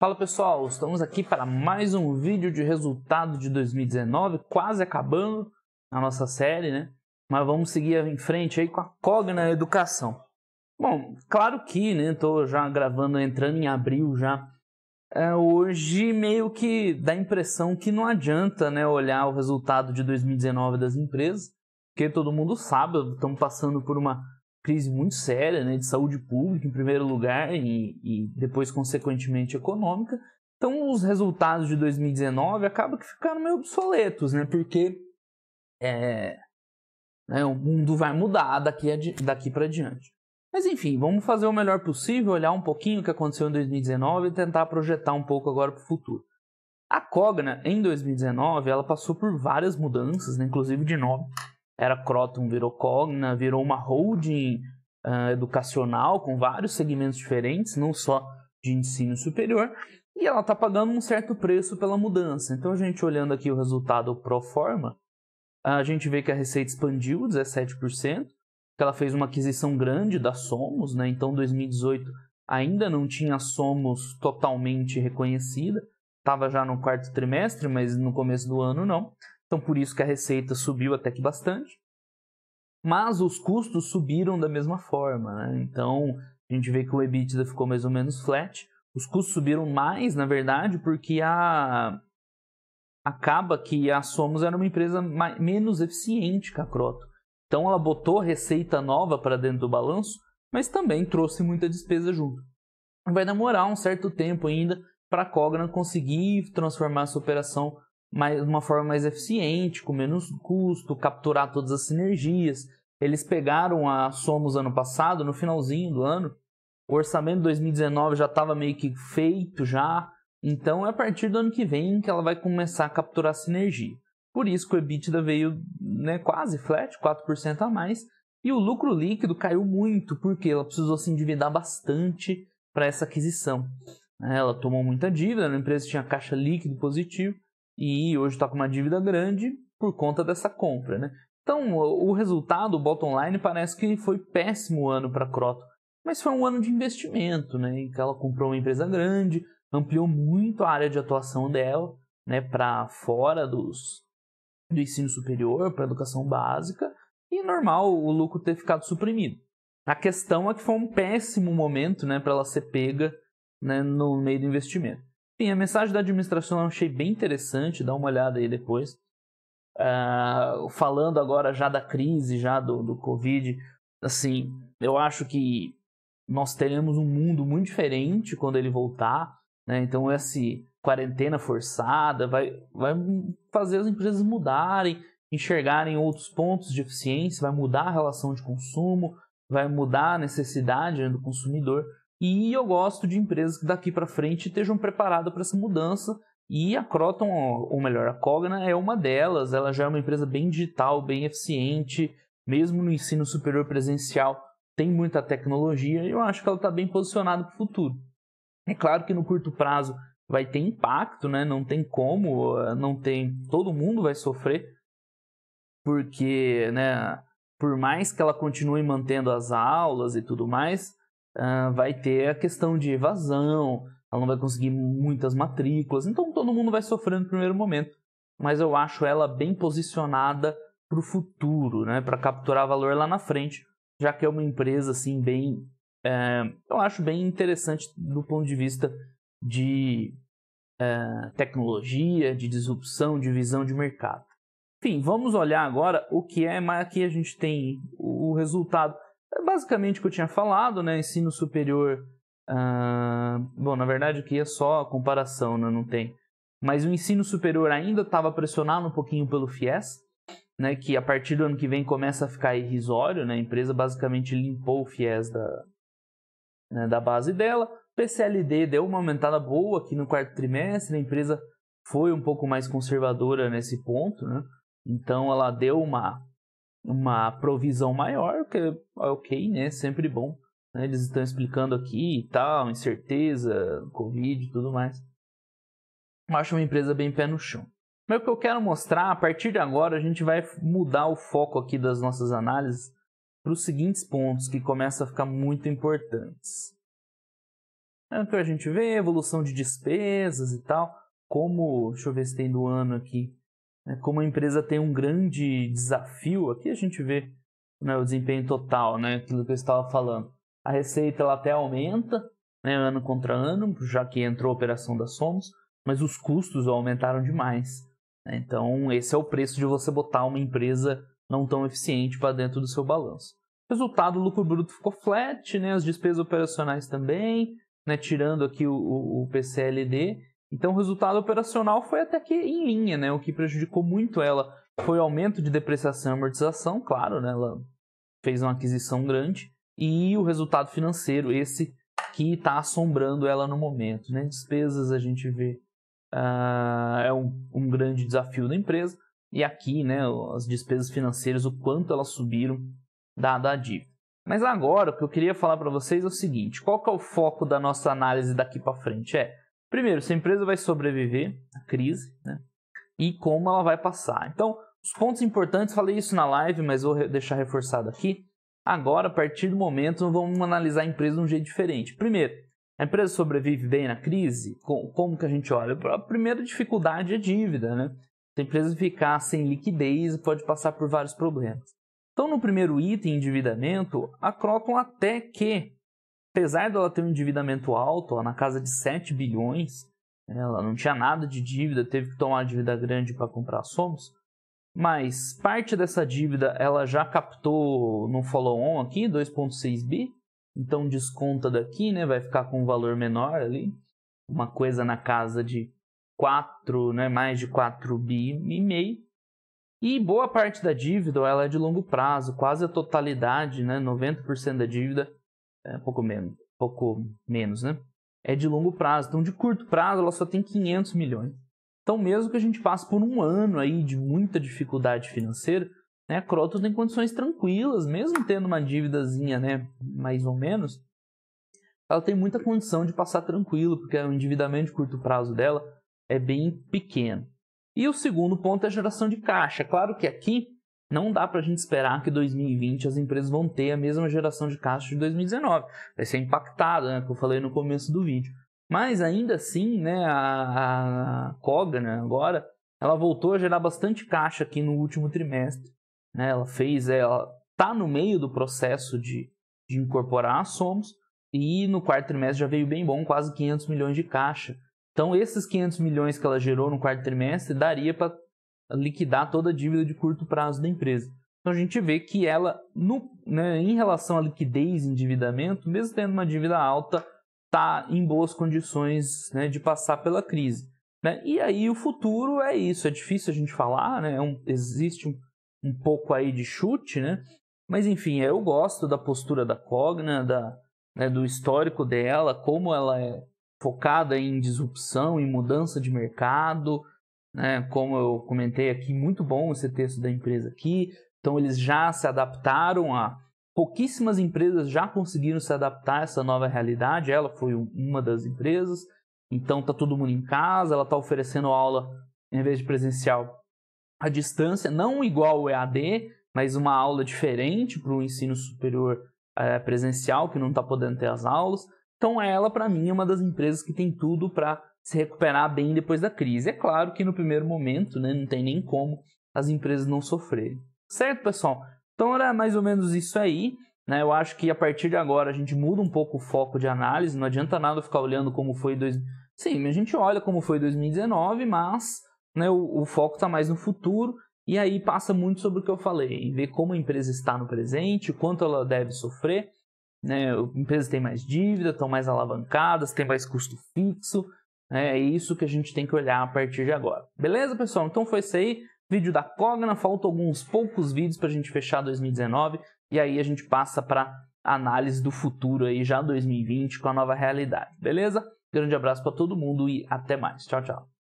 Fala pessoal, estamos aqui para mais um vídeo de resultado de 2019, quase acabando a nossa série, né? Mas vamos seguir em frente aí com a Cogna Educação. Bom, claro que, né, tô já gravando, entrando em abril já. É, hoje meio que dá a impressão que não adianta, né, olhar o resultado de 2019 das empresas, porque todo mundo sabe, estamos passando por uma crise muito séria né, de saúde pública, em primeiro lugar, e, e depois, consequentemente, econômica. Então, os resultados de 2019 acabam que ficaram meio obsoletos, né? Porque é, né, o mundo vai mudar daqui, daqui para diante. Mas, enfim, vamos fazer o melhor possível, olhar um pouquinho o que aconteceu em 2019 e tentar projetar um pouco agora para o futuro. A Cogna, em 2019, ela passou por várias mudanças, né, inclusive de nome era Croton, virou Cogna, virou uma holding uh, educacional com vários segmentos diferentes, não só de ensino superior, e ela está pagando um certo preço pela mudança. Então, a gente olhando aqui o resultado pro forma, a gente vê que a receita expandiu 17%, que ela fez uma aquisição grande da Somos, né? então 2018 ainda não tinha Somos totalmente reconhecida, estava já no quarto trimestre, mas no começo do ano não. Então, por isso que a receita subiu até que bastante, mas os custos subiram da mesma forma. Né? Então, a gente vê que o EBITDA ficou mais ou menos flat. Os custos subiram mais, na verdade, porque a acaba que a Somos era uma empresa mais, menos eficiente que a Croto. Então, ela botou receita nova para dentro do balanço, mas também trouxe muita despesa junto. Vai demorar um certo tempo ainda para a Cogna conseguir transformar essa operação mais, uma forma mais eficiente, com menos custo, capturar todas as sinergias. Eles pegaram a Somos ano passado, no finalzinho do ano. O orçamento de 2019 já estava meio que feito já. Então é a partir do ano que vem que ela vai começar a capturar sinergia. Por isso que o EBITDA veio né, quase flat, 4% a mais. E o lucro líquido caiu muito, porque ela precisou se endividar bastante para essa aquisição. Ela tomou muita dívida, a empresa tinha caixa líquido positivo, e hoje está com uma dívida grande por conta dessa compra. Né? Então, o resultado, o bottom line, parece que foi péssimo ano para a Croto, mas foi um ano de investimento, né? em que ela comprou uma empresa grande, ampliou muito a área de atuação dela né? para fora dos, do ensino superior, para a educação básica, e normal o lucro ter ficado suprimido. A questão é que foi um péssimo momento né, para ela ser pega né, no meio do investimento. Enfim, a mensagem da administração eu achei bem interessante, dá uma olhada aí depois. Uh, falando agora já da crise, já do, do Covid, assim, eu acho que nós teremos um mundo muito diferente quando ele voltar, né? Então, essa quarentena forçada vai, vai fazer as empresas mudarem, enxergarem outros pontos de eficiência, vai mudar a relação de consumo, vai mudar a necessidade né, do consumidor. E eu gosto de empresas que daqui para frente estejam preparadas para essa mudança. E a Croton, ou melhor, a Cogna é uma delas. Ela já é uma empresa bem digital, bem eficiente, mesmo no ensino superior presencial, tem muita tecnologia. E eu acho que ela está bem posicionada para o futuro. É claro que no curto prazo vai ter impacto, né? Não tem como, não tem, todo mundo vai sofrer, porque, né? Por mais que ela continue mantendo as aulas e tudo mais, uh, vai ter a questão de evasão, ela não vai conseguir muitas matrículas, então todo mundo vai sofrer no primeiro momento. Mas eu acho ela bem posicionada para o futuro, né? para capturar valor lá na frente, já que é uma empresa assim bem, é, eu acho bem interessante do ponto de vista de é, tecnologia, de disrupção, de visão de mercado. Enfim, vamos olhar agora o que é, mas aqui a gente tem o resultado basicamente o que eu tinha falado, né? Ensino superior. Ah, bom, na verdade aqui é só a comparação, né? Não tem. Mas o ensino superior ainda estava pressionado um pouquinho pelo FIES, né? Que a partir do ano que vem começa a ficar irrisório, né? A empresa basicamente limpou o FIES da, né, da base dela. PCLD deu uma aumentada boa aqui no quarto trimestre, a empresa foi um pouco mais conservadora nesse ponto, né? Então ela deu uma uma provisão maior, que é ok, né? Sempre bom. Né? Eles estão explicando aqui e tal, incerteza, Covid e tudo mais. Eu acho uma empresa bem pé no chão. Mas o que eu quero mostrar, a partir de agora, a gente vai mudar o foco aqui das nossas análises para os seguintes pontos que começam a ficar muito importantes. É o que a gente vê, evolução de despesas e tal. Como, deixa eu ver se tem do ano aqui né, como a empresa tem um grande desafio, aqui a gente vê né, o desempenho total, né, aquilo que eu estava falando. A receita ela até aumenta né, ano contra ano, já que entrou a operação da Somos, mas os custos aumentaram demais. Né. Então, esse é o preço de você botar uma empresa não tão eficiente para dentro do seu balanço. Resultado, o lucro bruto ficou flat, né? as despesas operacionais também, né? tirando aqui o, o, o PCLD, então o resultado operacional foi até que em linha, né? O que prejudicou muito ela foi o aumento de depreciação e amortização, claro, né? Ela fez uma aquisição grande e o resultado financeiro, esse que está assombrando ela no momento, né? Despesas a gente vê uh, é um, um grande desafio da empresa e aqui, né? As despesas financeiras, o quanto elas subiram dada a dívida. Mas agora o que eu queria falar para vocês é o seguinte: qual que é o foco da nossa análise daqui para frente? É Primeiro, se a empresa vai sobreviver à crise, né? E como ela vai passar. Então, os pontos importantes, falei isso na live, mas vou deixar reforçado aqui. Agora, a partir do momento, vamos analisar a empresa de um jeito diferente. Primeiro, a empresa sobrevive bem na crise? Como que a gente olha? A primeira dificuldade é dívida, né? Se a empresa ficar sem liquidez, pode passar por vários problemas. Então, no primeiro item, endividamento, a Croton até que apesar dela ter um endividamento alto, ó, na casa de 7 bilhões, né, ela não tinha nada de dívida, teve que tomar dívida grande para comprar Somos, mas parte dessa dívida ela já captou no follow-on aqui, 2.6 bi, então desconta daqui, né, vai ficar com um valor menor ali, uma coisa na casa de 4, né, mais de 4 bi e meio. E boa parte da dívida ela é de longo prazo, quase a totalidade, né, 90% da dívida é, pouco menos, pouco menos, né? É de longo prazo. Então, de curto prazo, ela só tem 500 milhões. Então, mesmo que a gente passe por um ano aí de muita dificuldade financeira, né, a Croton tem condições tranquilas, mesmo tendo uma dívidazinha, né, mais ou menos, ela tem muita condição de passar tranquilo, porque o endividamento de curto prazo dela é bem pequeno. E o segundo ponto é a geração de caixa. Claro que aqui não dá para a gente esperar que 2020 as empresas vão ter a mesma geração de caixa de 2019. Vai ser impactada, né, que eu falei no começo do vídeo. Mas ainda assim, né, a, a Cogna né, agora, ela voltou a gerar bastante caixa aqui no último trimestre. Né? Ela fez, é, ela tá no meio do processo de, de incorporar a Somos e no quarto trimestre já veio bem bom, quase 500 milhões de caixa. Então esses 500 milhões que ela gerou no quarto trimestre daria para liquidar toda a dívida de curto prazo da empresa. Então a gente vê que ela, no, né, em relação à liquidez e endividamento, mesmo tendo uma dívida alta, está em boas condições né, de passar pela crise. Né? E aí o futuro é isso, é difícil a gente falar, né? É um, existe um, um pouco aí de chute, né? Mas enfim, eu gosto da postura da Cogna, da, né, do histórico dela, como ela é focada em disrupção, em mudança de mercado, né? Como eu comentei aqui, muito bom esse texto da empresa aqui. Então eles já se adaptaram a pouquíssimas empresas já conseguiram se adaptar a essa nova realidade. Ela foi uma das empresas. Então tá todo mundo em casa, ela está oferecendo aula em vez de presencial à distância, não igual o EAD, mas uma aula diferente para o ensino superior é, presencial que não está podendo ter as aulas. Então ela para mim é uma das empresas que tem tudo para se recuperar bem depois da crise. É claro que no primeiro momento, né, não tem nem como as empresas não sofrerem. Certo, pessoal? Então era mais ou menos isso aí. Né? Eu acho que a partir de agora a gente muda um pouco o foco de análise. Não adianta nada ficar olhando como foi. Dois... Sim, a gente olha como foi 2019, mas né, o, o foco está mais no futuro. E aí passa muito sobre o que eu falei, ver como a empresa está no presente, quanto ela deve sofrer. Né? Empresas têm mais dívida, estão mais alavancadas, têm mais custo fixo, né? É isso que a gente tem que olhar a partir de agora. Beleza, pessoal? Então foi isso aí. Vídeo da Cogna, faltam alguns poucos vídeos para a gente fechar 2019 e aí a gente passa para análise do futuro aí já 2020 com a nova realidade. Beleza? Grande abraço para todo mundo e até mais. Tchau, tchau.